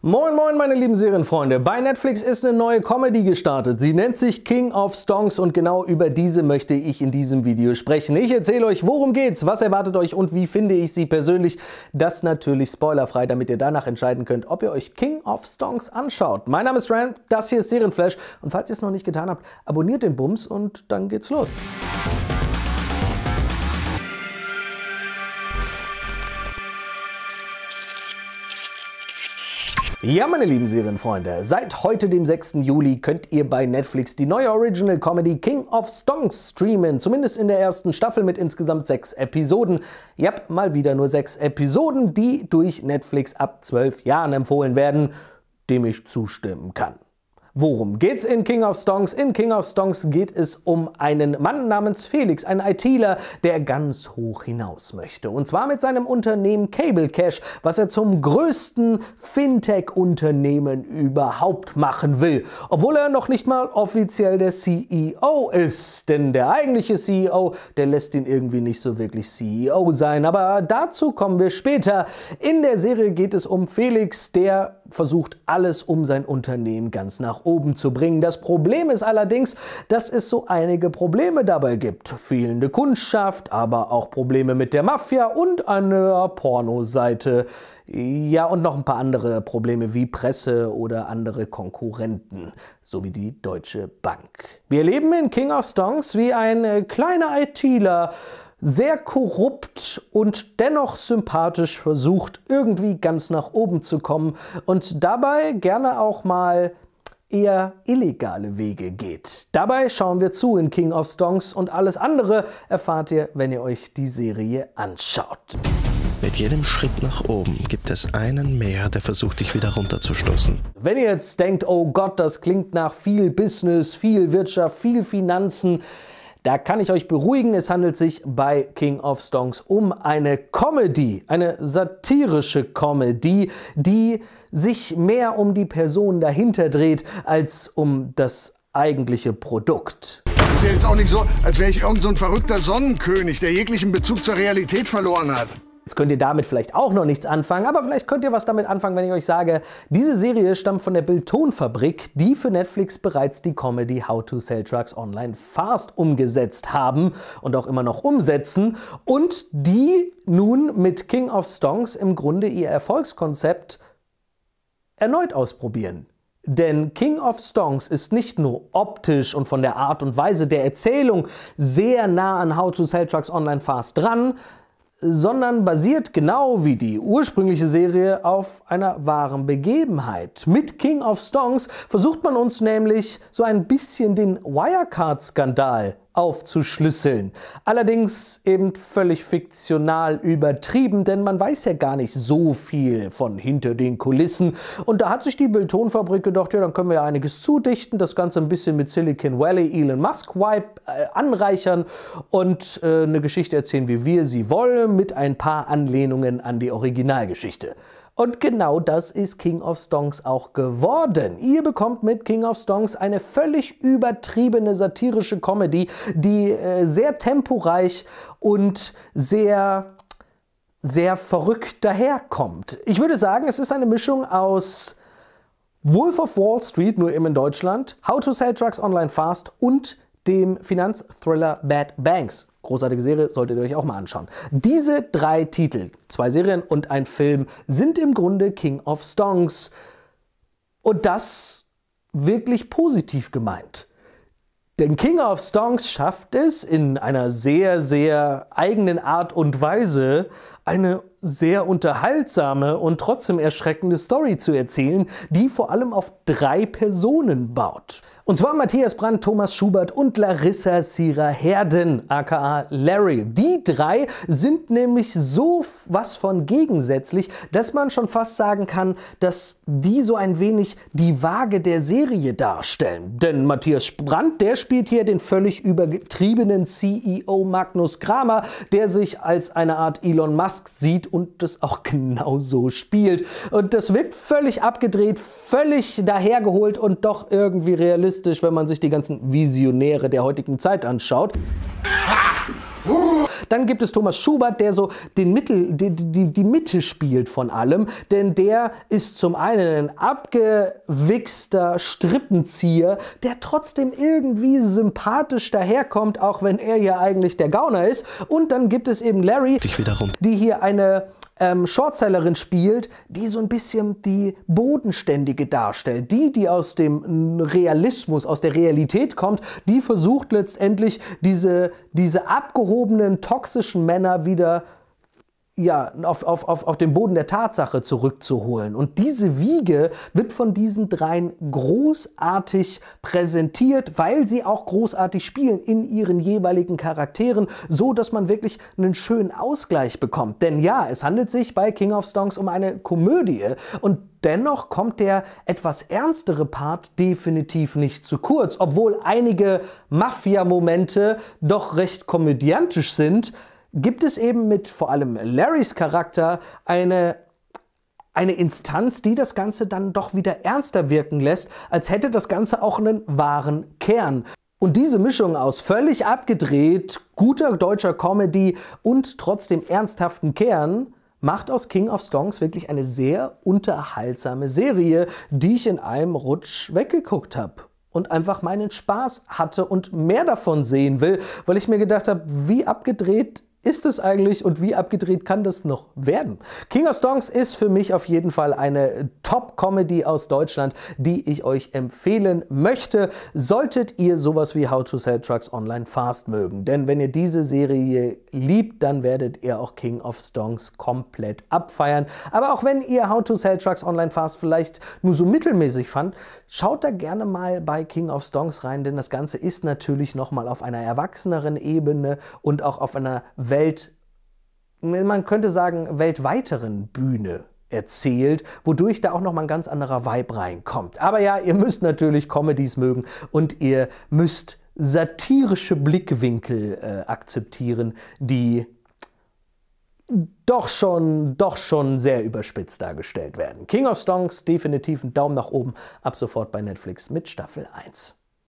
Moin moin meine lieben Serienfreunde, bei Netflix ist eine neue Comedy gestartet. Sie nennt sich King of Stonks und genau über diese möchte ich in diesem Video sprechen. Ich erzähle euch, worum geht's, was erwartet euch und wie finde ich sie persönlich. Das natürlich spoilerfrei, damit ihr danach entscheiden könnt, ob ihr euch King of Stonks anschaut. Mein Name ist Ram, das hier ist Serienflash und falls ihr es noch nicht getan habt, abonniert den Bums und dann geht's los. Ja, meine lieben Serienfreunde, seit heute, dem 6. Juli, könnt ihr bei Netflix die neue Original Comedy King of Stonks streamen. Zumindest in der ersten Staffel mit insgesamt sechs Episoden. Ja, mal wieder nur sechs Episoden, die durch Netflix ab zwölf Jahren empfohlen werden, dem ich zustimmen kann. Worum geht's in King of Stonks? In King of Stonks geht es um einen Mann namens Felix, einen ITler, der ganz hoch hinaus möchte. Und zwar mit seinem Unternehmen Cable Cash, was er zum größten Fintech-Unternehmen überhaupt machen will. Obwohl er noch nicht mal offiziell der CEO ist. Denn der eigentliche CEO, der lässt ihn irgendwie nicht so wirklich CEO sein. Aber dazu kommen wir später. In der Serie geht es um Felix, der versucht alles, um sein Unternehmen ganz nach oben zu bringen. Das Problem ist allerdings, dass es so einige Probleme dabei gibt. Fehlende Kundschaft, aber auch Probleme mit der Mafia und einer Pornoseite. Ja, und noch ein paar andere Probleme wie Presse oder andere Konkurrenten, sowie die Deutsche Bank. Wir leben in King of Stones wie ein äh, kleiner ITler, sehr korrupt und dennoch sympathisch versucht, irgendwie ganz nach oben zu kommen und dabei gerne auch mal eher illegale Wege geht. Dabei schauen wir zu in King of Stonks und alles andere erfahrt ihr, wenn ihr euch die Serie anschaut. Mit jedem Schritt nach oben gibt es einen mehr, der versucht, dich wieder runterzustoßen. Wenn ihr jetzt denkt, oh Gott, das klingt nach viel Business, viel Wirtschaft, viel Finanzen, da kann ich euch beruhigen, es handelt sich bei King of Stones um eine Comedy, eine satirische Comedy, die sich mehr um die Person dahinter dreht, als um das eigentliche Produkt. Ist ja jetzt auch nicht so, als wäre ich irgendein so ein verrückter Sonnenkönig, der jeglichen Bezug zur Realität verloren hat. Jetzt könnt ihr damit vielleicht auch noch nichts anfangen, aber vielleicht könnt ihr was damit anfangen, wenn ich euch sage, diese Serie stammt von der Bildtonfabrik, die für Netflix bereits die Comedy How to Sell Drugs Online Fast umgesetzt haben und auch immer noch umsetzen und die nun mit King of Stonks im Grunde ihr Erfolgskonzept erneut ausprobieren. Denn King of Stonks ist nicht nur optisch und von der Art und Weise der Erzählung sehr nah an How to Sell Drugs Online Fast dran, sondern basiert genau wie die ursprüngliche Serie auf einer wahren Begebenheit. Mit King of Stones versucht man uns nämlich so ein bisschen den Wirecard-Skandal aufzuschlüsseln. Allerdings eben völlig fiktional übertrieben, denn man weiß ja gar nicht so viel von hinter den Kulissen. Und da hat sich die Bildtonfabrik gedacht, ja, dann können wir ja einiges zudichten, das Ganze ein bisschen mit Silicon Valley, Elon Musk Wipe äh, anreichern und äh, eine Geschichte erzählen, wie wir sie wollen, mit ein paar Anlehnungen an die Originalgeschichte. Und genau das ist King of Stonks auch geworden. Ihr bekommt mit King of Stonks eine völlig übertriebene satirische Comedy, die äh, sehr temporeich und sehr sehr verrückt daherkommt. Ich würde sagen, es ist eine Mischung aus Wolf of Wall Street, nur eben in Deutschland, How to Sell Drugs Online Fast und dem Finanzthriller Bad Banks. Großartige Serie, solltet ihr euch auch mal anschauen. Diese drei Titel, zwei Serien und ein Film, sind im Grunde King of Stones. Und das wirklich positiv gemeint. Denn King of Stones schafft es in einer sehr, sehr eigenen Art und Weise, eine sehr unterhaltsame und trotzdem erschreckende Story zu erzählen, die vor allem auf drei Personen baut. Und zwar Matthias Brandt, Thomas Schubert und Larissa Sira Herden, aka Larry. Die drei sind nämlich so was von gegensätzlich, dass man schon fast sagen kann, dass die so ein wenig die Waage der Serie darstellen. Denn Matthias Brandt, der spielt hier den völlig übertriebenen CEO Magnus Kramer, der sich als eine Art Elon Musk Musk sieht und das auch genau so spielt. Und das wirkt völlig abgedreht, völlig dahergeholt und doch irgendwie realistisch, wenn man sich die ganzen Visionäre der heutigen Zeit anschaut. Dann gibt es Thomas Schubert, der so den Mittel, die, die, die Mitte spielt von allem, denn der ist zum einen ein abgewichster Strippenzieher, der trotzdem irgendwie sympathisch daherkommt, auch wenn er ja eigentlich der Gauner ist. Und dann gibt es eben Larry, die hier eine ähm, Shortsellerin spielt, die so ein bisschen die Bodenständige darstellt. Die, die aus dem Realismus, aus der Realität kommt, die versucht letztendlich diese, diese abgehobenen, toxischen Männer wieder zu ja, auf, auf, auf, auf den Boden der Tatsache zurückzuholen. Und diese Wiege wird von diesen dreien großartig präsentiert, weil sie auch großartig spielen in ihren jeweiligen Charakteren, so dass man wirklich einen schönen Ausgleich bekommt. Denn ja, es handelt sich bei King of Stones um eine Komödie und Dennoch kommt der etwas ernstere Part definitiv nicht zu kurz, obwohl einige Mafia-Momente doch recht komödiantisch sind gibt es eben mit vor allem Larrys Charakter eine eine Instanz, die das Ganze dann doch wieder ernster wirken lässt, als hätte das Ganze auch einen wahren Kern. Und diese Mischung aus völlig abgedreht, guter deutscher Comedy und trotzdem ernsthaften Kern macht aus King of Songs wirklich eine sehr unterhaltsame Serie, die ich in einem Rutsch weggeguckt habe und einfach meinen Spaß hatte und mehr davon sehen will, weil ich mir gedacht habe, wie abgedreht ist es eigentlich und wie abgedreht kann das noch werden? King of Stones ist für mich auf jeden Fall eine Top-Comedy aus Deutschland, die ich euch empfehlen möchte, solltet ihr sowas wie How to Sell Trucks Online Fast mögen. Denn wenn ihr diese Serie liebt, dann werdet ihr auch King of Stones komplett abfeiern. Aber auch wenn ihr How to Sell Trucks Online Fast vielleicht nur so mittelmäßig fand, schaut da gerne mal bei King of Stones rein, denn das Ganze ist natürlich nochmal auf einer erwachseneren Ebene und auch auf einer Welt, man könnte sagen, weltweiteren Bühne erzählt, wodurch da auch nochmal ein ganz anderer Vibe reinkommt. Aber ja, ihr müsst natürlich Comedies mögen und ihr müsst satirische Blickwinkel äh, akzeptieren, die doch schon, doch schon sehr überspitzt dargestellt werden. King of Stonks, definitiv einen Daumen nach oben, ab sofort bei Netflix mit Staffel 1.